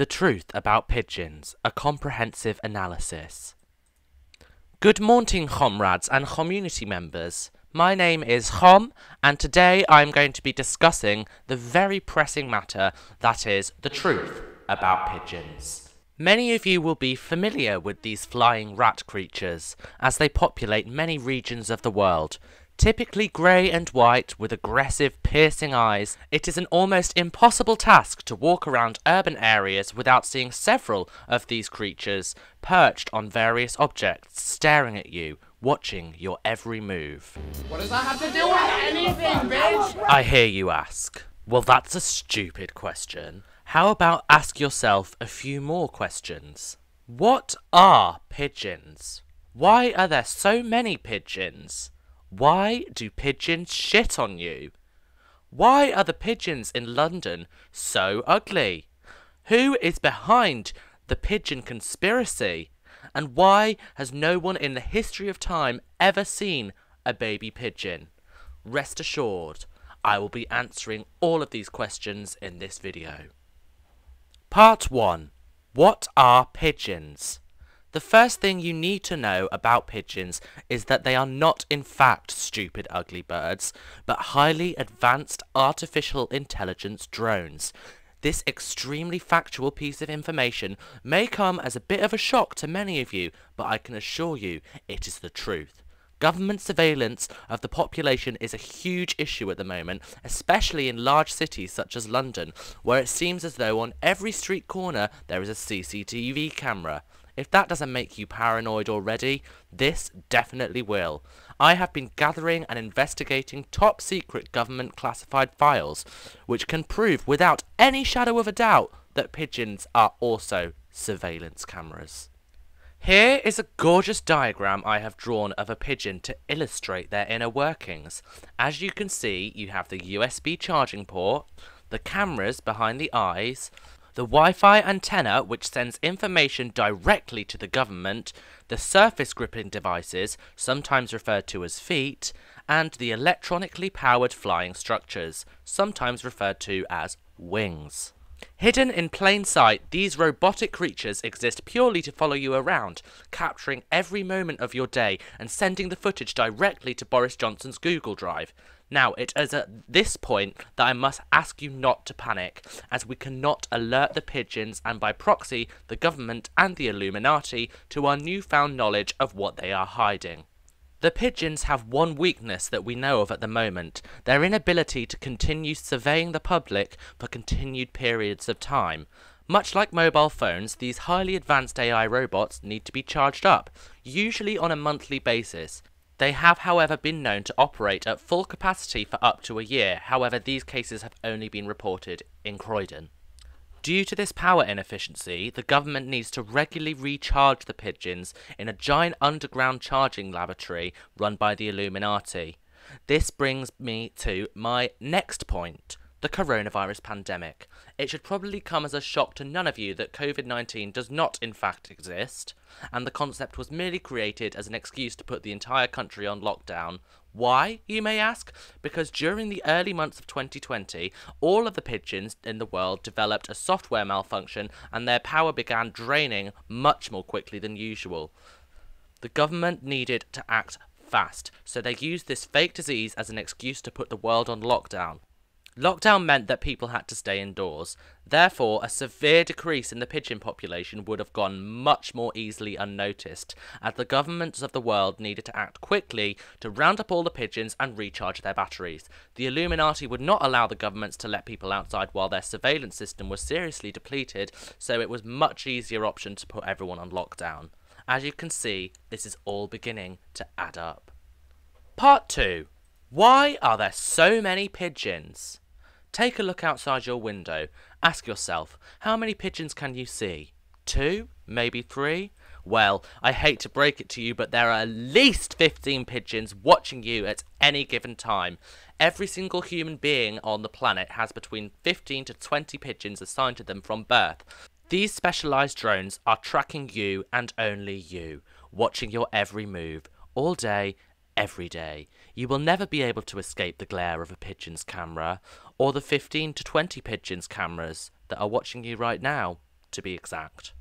The Truth About Pigeons, a Comprehensive Analysis. Good morning, comrades and community members. My name is Hom, and today I'm going to be discussing the very pressing matter that is the truth about pigeons. Many of you will be familiar with these flying rat creatures, as they populate many regions of the world, typically grey and white with aggressive, piercing eyes, it is an almost impossible task to walk around urban areas without seeing several of these creatures perched on various objects, staring at you, watching your every move. What does that have to do with anything, bitch? I hear you ask. Well, that's a stupid question. How about ask yourself a few more questions? What are pigeons? Why are there so many pigeons? Why do pigeons shit on you? Why are the pigeons in London so ugly? Who is behind the pigeon conspiracy? And why has no one in the history of time ever seen a baby pigeon? Rest assured, I will be answering all of these questions in this video. Part 1. What are pigeons? The first thing you need to know about pigeons is that they are not in fact stupid ugly birds, but highly advanced artificial intelligence drones. This extremely factual piece of information may come as a bit of a shock to many of you, but I can assure you it is the truth. Government surveillance of the population is a huge issue at the moment, especially in large cities such as London, where it seems as though on every street corner there is a CCTV camera. If that doesn't make you paranoid already, this definitely will. I have been gathering and investigating top secret government classified files, which can prove without any shadow of a doubt that pigeons are also surveillance cameras. Here is a gorgeous diagram I have drawn of a pigeon to illustrate their inner workings. As you can see, you have the USB charging port, the cameras behind the eyes, the Wi-Fi antenna which sends information directly to the government, the surface gripping devices, sometimes referred to as feet, and the electronically powered flying structures, sometimes referred to as wings. Hidden in plain sight, these robotic creatures exist purely to follow you around, capturing every moment of your day and sending the footage directly to Boris Johnson's Google Drive. Now, it is at this point that I must ask you not to panic, as we cannot alert the pigeons and by proxy the government and the Illuminati to our newfound knowledge of what they are hiding. The pigeons have one weakness that we know of at the moment their inability to continue surveying the public for continued periods of time. Much like mobile phones, these highly advanced AI robots need to be charged up, usually on a monthly basis. They have, however, been known to operate at full capacity for up to a year, however, these cases have only been reported in Croydon. Due to this power inefficiency, the government needs to regularly recharge the pigeons in a giant underground charging laboratory run by the Illuminati. This brings me to my next point the coronavirus pandemic. It should probably come as a shock to none of you that COVID 19 does not, in fact, exist, and the concept was merely created as an excuse to put the entire country on lockdown. Why, you may ask? Because during the early months of 2020, all of the pigeons in the world developed a software malfunction and their power began draining much more quickly than usual. The government needed to act fast, so they used this fake disease as an excuse to put the world on lockdown. Lockdown meant that people had to stay indoors. Therefore, a severe decrease in the pigeon population would have gone much more easily unnoticed, as the governments of the world needed to act quickly to round up all the pigeons and recharge their batteries. The Illuminati would not allow the governments to let people outside while their surveillance system was seriously depleted, so it was much easier option to put everyone on lockdown. As you can see, this is all beginning to add up. Part 2 why are there so many pigeons? Take a look outside your window. Ask yourself, how many pigeons can you see? Two? Maybe three? Well, I hate to break it to you, but there are at least 15 pigeons watching you at any given time. Every single human being on the planet has between 15 to 20 pigeons assigned to them from birth. These specialised drones are tracking you and only you, watching your every move, all day, every day. You will never be able to escape the glare of a pigeon's camera, or the 15 to 20 pigeons' cameras that are watching you right now, to be exact.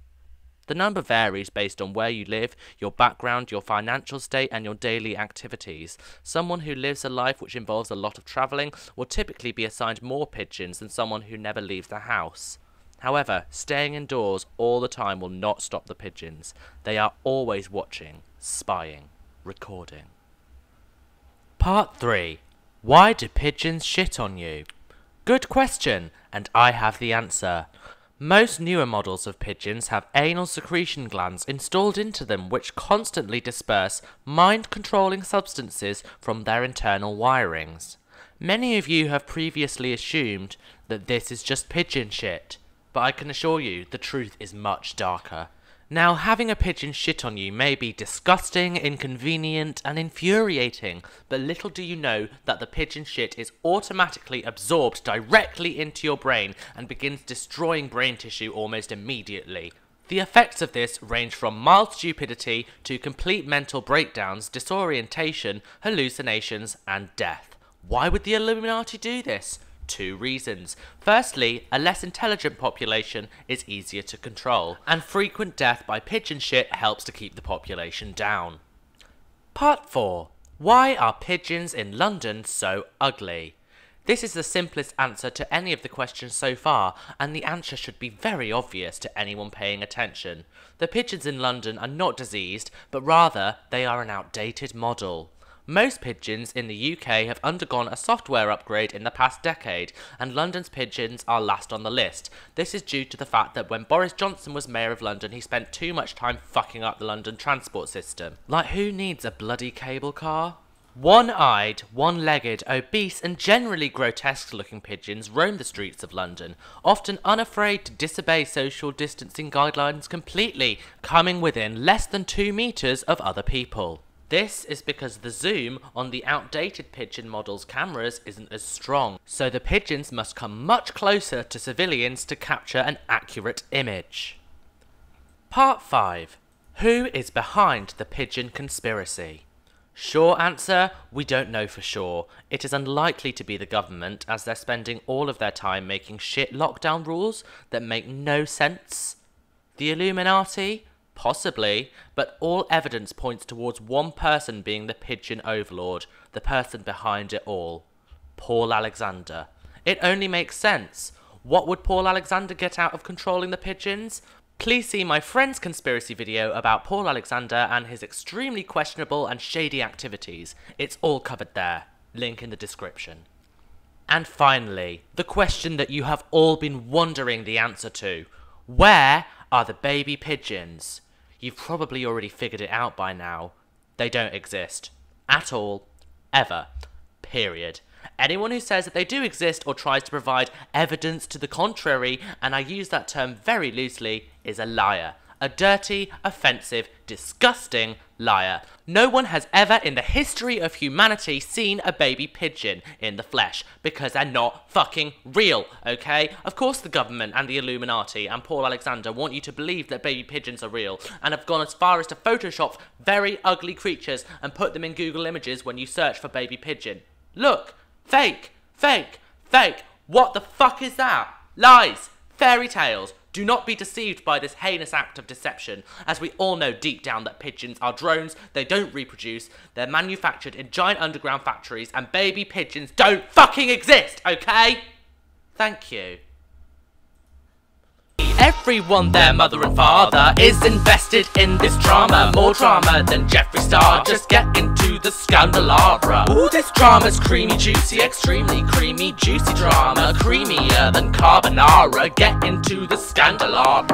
The number varies based on where you live, your background, your financial state, and your daily activities. Someone who lives a life which involves a lot of travelling will typically be assigned more pigeons than someone who never leaves the house. However, staying indoors all the time will not stop the pigeons. They are always watching, spying, recording. Part 3 Why do pigeons shit on you? Good question, and I have the answer. Most newer models of pigeons have anal secretion glands installed into them which constantly disperse mind-controlling substances from their internal wirings. Many of you have previously assumed that this is just pigeon shit, but I can assure you the truth is much darker. Now, having a pigeon shit on you may be disgusting, inconvenient, and infuriating, but little do you know that the pigeon shit is automatically absorbed directly into your brain and begins destroying brain tissue almost immediately. The effects of this range from mild stupidity to complete mental breakdowns, disorientation, hallucinations, and death. Why would the Illuminati do this? two reasons. Firstly, a less intelligent population is easier to control, and frequent death by pigeon shit helps to keep the population down. Part 4 Why are pigeons in London so ugly? This is the simplest answer to any of the questions so far, and the answer should be very obvious to anyone paying attention. The pigeons in London are not diseased, but rather they are an outdated model. Most pigeons in the UK have undergone a software upgrade in the past decade, and London's pigeons are last on the list. This is due to the fact that when Boris Johnson was Mayor of London, he spent too much time fucking up the London transport system. Like, who needs a bloody cable car? One eyed, one legged, obese, and generally grotesque looking pigeons roam the streets of London, often unafraid to disobey social distancing guidelines completely, coming within less than two metres of other people. This is because the zoom on the outdated pigeon model's cameras isn't as strong, so the pigeons must come much closer to civilians to capture an accurate image. Part 5. Who is behind the pigeon conspiracy? Sure answer, we don't know for sure. It is unlikely to be the government as they're spending all of their time making shit lockdown rules that make no sense. The Illuminati? Possibly, but all evidence points towards one person being the pigeon overlord, the person behind it all Paul Alexander. It only makes sense. What would Paul Alexander get out of controlling the pigeons? Please see my friend's conspiracy video about Paul Alexander and his extremely questionable and shady activities. It's all covered there. Link in the description. And finally, the question that you have all been wondering the answer to. Where are the baby pigeons? you've probably already figured it out by now. They don't exist. At all. Ever. Period. Anyone who says that they do exist or tries to provide evidence to the contrary, and I use that term very loosely, is a liar a dirty, offensive, disgusting liar. No one has ever in the history of humanity seen a baby pigeon in the flesh because they're not fucking real, okay? Of course, the government and the Illuminati and Paul Alexander want you to believe that baby pigeons are real and have gone as far as to Photoshop very ugly creatures and put them in Google Images when you search for baby pigeon. Look, fake, fake, fake. What the fuck is that? Lies, fairy tales, do not be deceived by this heinous act of deception, as we all know deep down that pigeons are drones, they don't reproduce, they're manufactured in giant underground factories, and baby pigeons don't fucking exist, okay? Thank you. Everyone, their mother and father, is invested in this drama. More drama than Jeffree Star. Just get into the scandalabra. Ooh, this drama's creamy, juicy, extremely creamy, juicy drama. Creamier than carbonara. Get into the scandalabra.